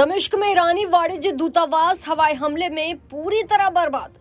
दमिश्क में ईरानी वाणिज्य दूतावास हवाई हमले में पूरी तरह बर्बाद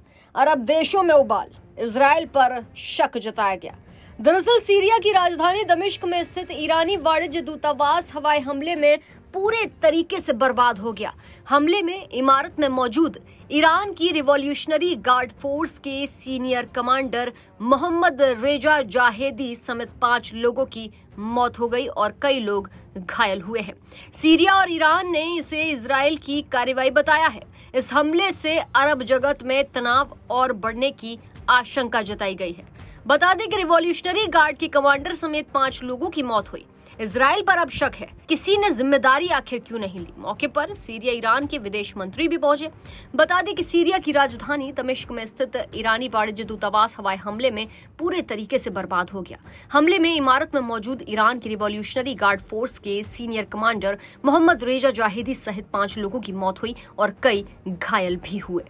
अरब देशों में उबाल इसराइल पर शक जताया गया दरअसल सीरिया की राजधानी दमिश्क में स्थित ईरानी वाणिज्य दूतावास हवाई हमले में पूरे तरीके से बर्बाद हो गया हमले में इमारत में मौजूद ईरान की रिवॉल्यूशनरी गार्ड फोर्स के senior commander Mohammad Reza Zahedi समेत पांच लोगों की मौत हो गई और कई लोग घायल हुए हैं सीरिया और ईरान ने इसे इसराइल की कार्रवाई बताया है इस हमले से अरब जगत में तनाव और बढ़ने की आशंका जताई गई है बता दें कि रिवॉल्यूशनरी गार्ड के कमांडर समेत पांच लोगों की मौत हुई इसराइल पर अब शक है किसी ने जिम्मेदारी आखिर क्यों नहीं ली मौके पर सीरिया ईरान के विदेश मंत्री भी पहुंचे बता दें कि सीरिया की राजधानी तमिश्क में स्थित ईरानी वाणिज्य दूतावास हवाई हमले में पूरे तरीके से बर्बाद हो गया हमले में इमारत में मौजूद ईरान की रिवोल्यूशनरी गार्ड फोर्स के senior commander Mohammad Reza Zahedi सहित पांच लोगों की मौत हुई और कई घायल भी हुए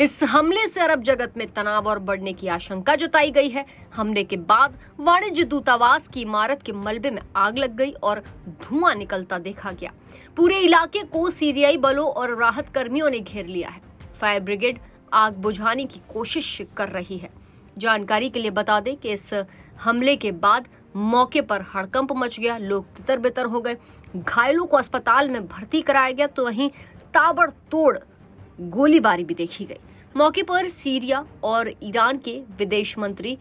इस हमले से अरब जगत में तनाव और बढ़ने की आशंका जताई गई है हमले के बाद वाणिज्य दूतावास की इमारत के मलबे में आग लग भड़क गई और धुआं निकलता देखा गया पूरे इलाके को सीरियाई बलों और राहत कर्मियों ने घेर लिया है फायर ब्रिगेड आग बुझाने की कोशिश कर रही है जानकारी के लिए बता दें कि इस हमले के बाद मौके पर हड़कंप मच गया लोग तितर बितर हो गए घायलों को अस्पताल में भर्ती कराया गया तो वहीं ताबड़तोड़ गोलीबारी भी देखी गई मौके पर सीरिया और ईरान के विदेश मंत्री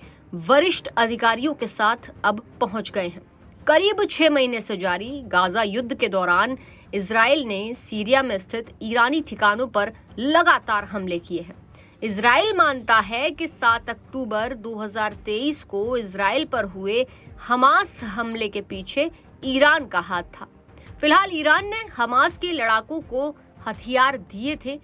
वरिष्ठ अधिकारियों के साथ अब पहुंच गए हैं करीब छह महीने से जारी गाजा युद्ध के दौरान इसराइल ने सीरिया में स्थित ईरानी ठिकानों पर लगातार हमले किए हैं इसराइल मानता है कि 7 अक्टूबर 2023 को इसराइल पर हुए हमास हमले के पीछे ईरान का हाथ था फिलहाल ईरान ने हमास के लड़ाकों को हथियार दिए थे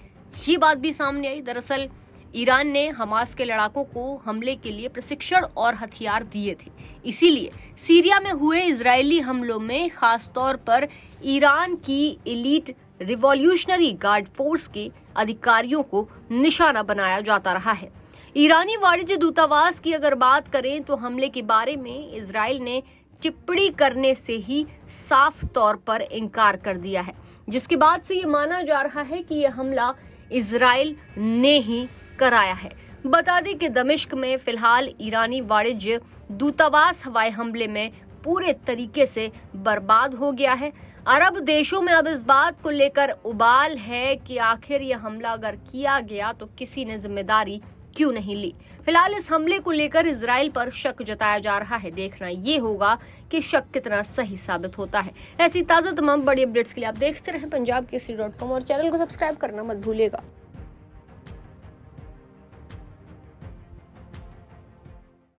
ये बात भी सामने आई दरअसल ईरान ने हमास के लड़ाकों को हमले के लिए प्रशिक्षण और हथियार दिए थे इसीलिए सीरिया में हुए इजरायली हमलों में खासतौर पर ईरान की इलीट रिवॉल्यूशनरी गार्ड फोर्स के अधिकारियों को निशाना बनाया जाता रहा है ईरानी वाणिज्य दूतावास की अगर बात करें तो हमले के बारे में इसराइल ने टिप्पणी करने से ही साफ तौर पर इनकार कर दिया है जिसके बाद से ये माना जा रहा है कि यह हमला इसराइल ने ही कराया है बता दें कि दमिश्क में फिलहाल ईरानी वाणिज्य दूतावास हवाई हमले में पूरे तरीके से बर्बाद हो गया है अरब देशों में अब इस बात को लेकर उबाल है कि आखिर यह हमला अगर किया गया तो किसी ने जिम्मेदारी क्यों नहीं ली फिलहाल इस हमले को लेकर इसराइल पर शक जताया जा रहा है देखना ये होगा कि शक कितना सही साबित होता है ऐसी ताज़ा तमाम बड़ी अपडेट्स के लिए आप देखते रहें पंजाब केसरी डॉट कॉम और चैनल को सब्सक्राइब करना मत भूलेगा